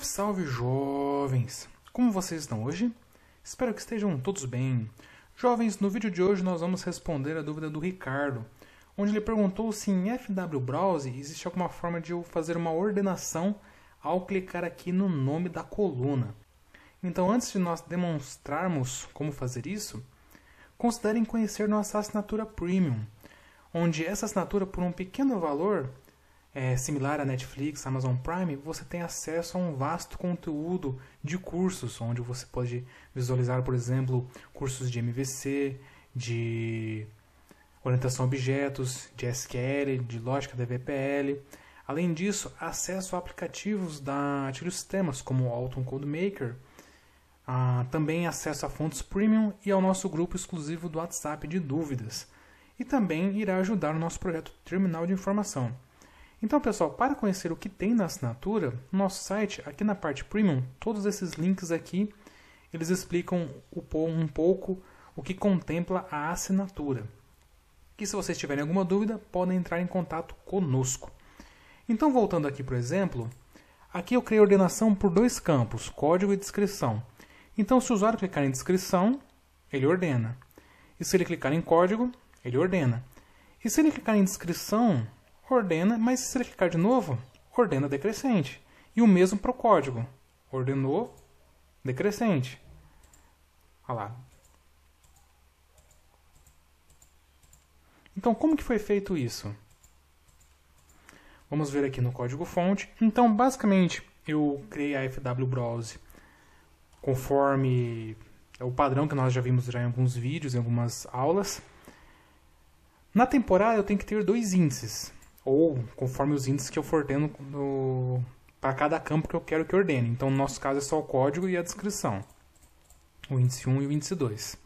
Salve, salve, jovens! Como vocês estão hoje? Espero que estejam todos bem. Jovens, no vídeo de hoje nós vamos responder a dúvida do Ricardo, onde ele perguntou se em FW Browse existe alguma forma de eu fazer uma ordenação ao clicar aqui no nome da coluna. Então, antes de nós demonstrarmos como fazer isso, considerem conhecer nossa assinatura Premium, onde essa assinatura por um pequeno valor é, similar à Netflix, Amazon Prime, você tem acesso a um vasto conteúdo de cursos, onde você pode visualizar, por exemplo, cursos de MVC, de orientação a objetos, de SQL, de lógica da VPL. Além disso, acesso a aplicativos da Atilio Sistemas, como o Alton CodeMaker, ah, também acesso a fontes premium e ao nosso grupo exclusivo do WhatsApp de dúvidas. E também irá ajudar o nosso projeto Terminal de Informação. Então, pessoal, para conhecer o que tem na assinatura, no nosso site, aqui na parte Premium, todos esses links aqui, eles explicam um pouco o que contempla a assinatura. E se vocês tiverem alguma dúvida, podem entrar em contato conosco. Então, voltando aqui para o exemplo, aqui eu criei ordenação por dois campos, código e descrição. Então, se o usuário clicar em descrição, ele ordena. E se ele clicar em código, ele ordena. E se ele clicar em descrição, ordena, mas se ele clicar de novo, ordena decrescente. E o mesmo para o código. Ordenou, decrescente. Olha lá. Então, como que foi feito isso? Vamos ver aqui no código fonte. Então, basicamente, eu criei a FW Browse conforme é o padrão que nós já vimos já em alguns vídeos, em algumas aulas. Na temporada eu tenho que ter dois índices ou conforme os índices que eu for tendo para cada campo que eu quero que ordene. Então, no nosso caso, é só o código e a descrição, o índice 1 e o índice 2.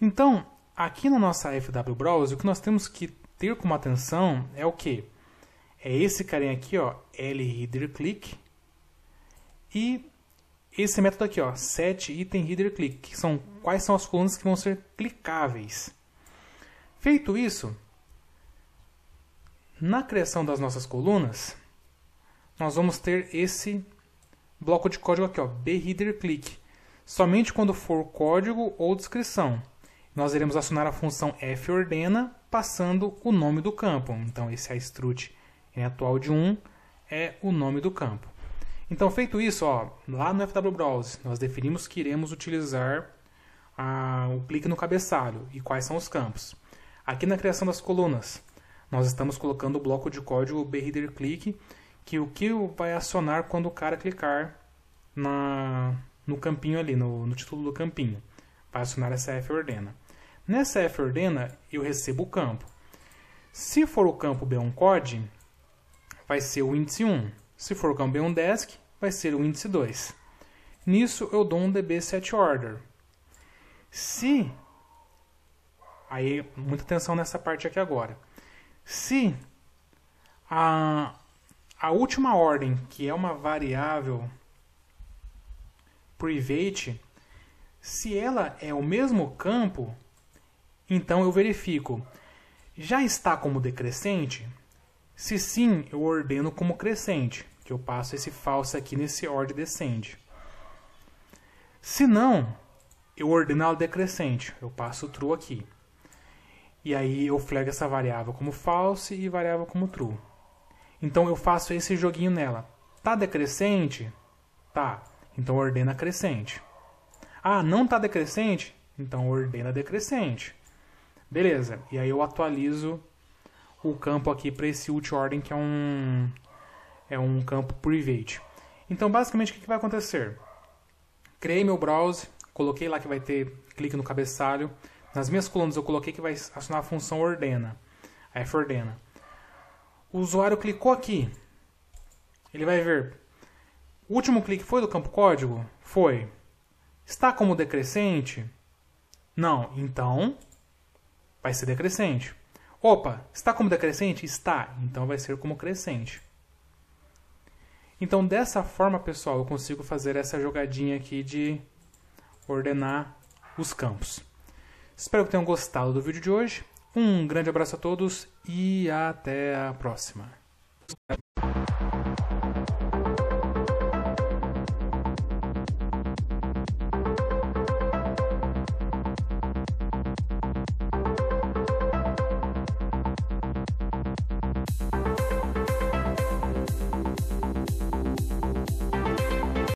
Então, aqui na nossa FW Browse, o que nós temos que ter como atenção é o que? É esse carinha aqui, ó, lReaderClick, e esse método aqui, ó, set item click, que são quais são as colunas que vão ser clicáveis. Feito isso, na criação das nossas colunas, nós vamos ter esse bloco de código aqui, ó, BReaderClick. Somente quando for código ou descrição. Nós iremos acionar a função fordena passando o nome do campo. Então, esse é strut em atual de 1 é o nome do campo. Então, feito isso, ó, lá no FW Browse, nós definimos que iremos utilizar a, ah, o clique no cabeçalho e quais são os campos. Aqui na criação das colunas, nós estamos colocando o bloco de código click que o que vai acionar quando o cara clicar na, no campinho ali, no, no título do campinho. Vai acionar essa f ordena Nessa f ordena eu recebo o campo. Se for o campo B1Code, vai ser o índice 1. Se for o campo B1Desk, vai ser o índice 2. Nisso, eu dou um DB set order. Se Aí, muita atenção nessa parte aqui agora. Se a, a última ordem, que é uma variável private, se ela é o mesmo campo, então eu verifico. Já está como decrescente? Se sim, eu ordeno como crescente, que eu passo esse falso aqui nesse ordem descende. Se não, eu ordeno ela decrescente, eu passo true aqui. E aí eu flego essa variável como false e variável como true. Então eu faço esse joguinho nela. Tá decrescente? Tá. Então ordena crescente. Ah, não tá decrescente? Então ordena decrescente. Beleza. E aí eu atualizo o campo aqui para esse ult ordem que é um é um campo private. Então basicamente o que, que vai acontecer? Criei meu browser, coloquei lá que vai ter clique no cabeçalho nas minhas colunas eu coloquei que vai acionar a função ordena, a f ordena. O usuário clicou aqui. Ele vai ver. O último clique foi do campo código? Foi. Está como decrescente? Não. Então, vai ser decrescente. Opa, está como decrescente? Está. Então vai ser como crescente. Então, dessa forma, pessoal, eu consigo fazer essa jogadinha aqui de ordenar os campos. Espero que tenham gostado do vídeo de hoje. Um grande abraço a todos e até a próxima.